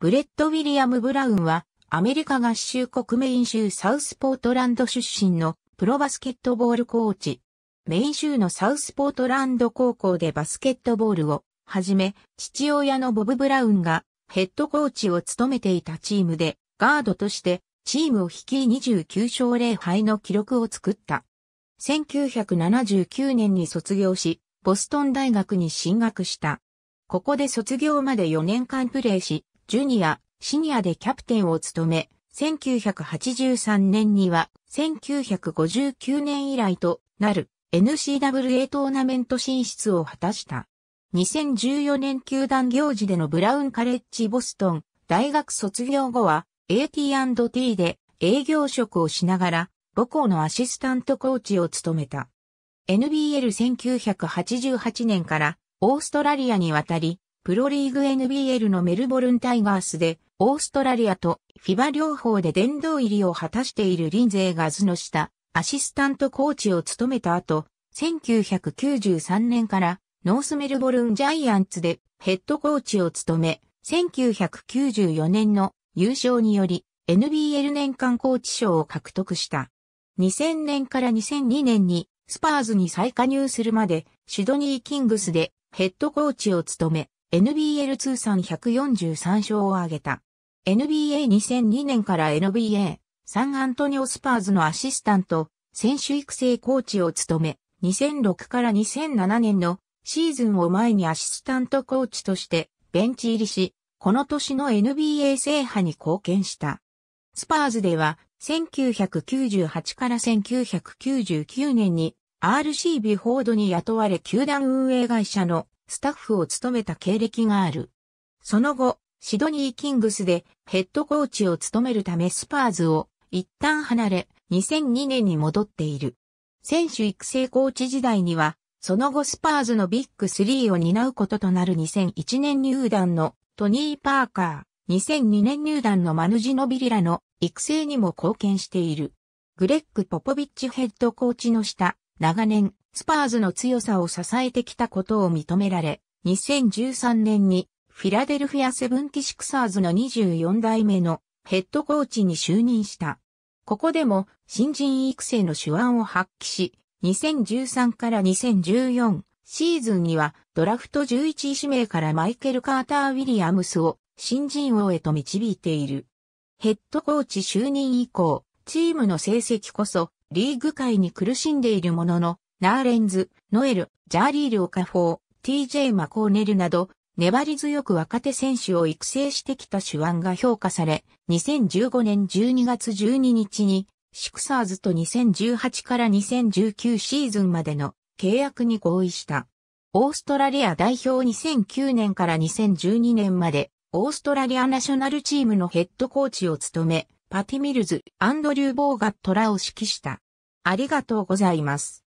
ブレッド・ウィリアム・ブラウンは、アメリカ合衆国メイン州サウスポートランド出身のプロバスケットボールコーチ。メイン州のサウスポートランド高校でバスケットボールをはじめ、父親のボブ・ブラウンがヘッドコーチを務めていたチームで、ガードとしてチームを率い29勝0敗の記録を作った。1979年に卒業し、ボストン大学に進学した。ここで卒業まで4年間プレーし、ジュニア、シニアでキャプテンを務め、1983年には1959年以来となる n c w a トーナメント進出を果たした。2014年球団行事でのブラウンカレッジボストン大学卒業後は AT&T で営業職をしながら母校のアシスタントコーチを務めた。NBL1988 年からオーストラリアに渡りプロリーグ NBL のメルボルンタイガースで、オーストラリアとフィバ両方で殿堂入りを果たしているリンゼーが図の下、アシスタントコーチを務めた後、1993年からノースメルボルンジャイアンツでヘッドコーチを務め、1994年の優勝により NBL 年間コーチ賞を獲得した。2000年から2002年にスパーズに再加入するまでシドニーキングスでヘッドコーチを務め、NBL 通算143勝を挙げた。NBA2002 年から NBA サンアントニオスパーズのアシスタント、選手育成コーチを務め、2006から2007年のシーズンを前にアシスタントコーチとしてベンチ入りし、この年の NBA 制覇に貢献した。スパーズでは1998から1999年に RC ビフォードに雇われ球団運営会社のスタッフを務めた経歴がある。その後、シドニーキングスでヘッドコーチを務めるためスパーズを一旦離れ、2002年に戻っている。選手育成コーチ時代には、その後スパーズのビッグ3を担うこととなる2001年入団のトニー・パーカー、2002年入団のマヌジノビリラの育成にも貢献している。グレッグ・ポポビッチヘッドコーチの下、長年スパーズの強さを支えてきたことを認められ、2013年にフィラデルフィアセブンティシクサーズの24代目のヘッドコーチに就任した。ここでも新人育成の手腕を発揮し、2013から2014シーズンにはドラフト11位指名からマイケル・カーター・ウィリアムスを新人王へと導いている。ヘッドコーチ就任以降、チームの成績こそリーグ界に苦しんでいるものの、ナーレンズ、ノエル、ジャーリール・オカフォー、TJ・ マコーネルなど、粘り強く若手選手を育成してきた手腕が評価され、2015年12月12日に、シクサーズと2018から2019シーズンまでの契約に合意した。オーストラリア代表2009年から2012年まで、オーストラリアナショナルチームのヘッドコーチを務め、パティ・ミルズ、アンドリュー・ボーガットらを指揮した。ありがとうございます。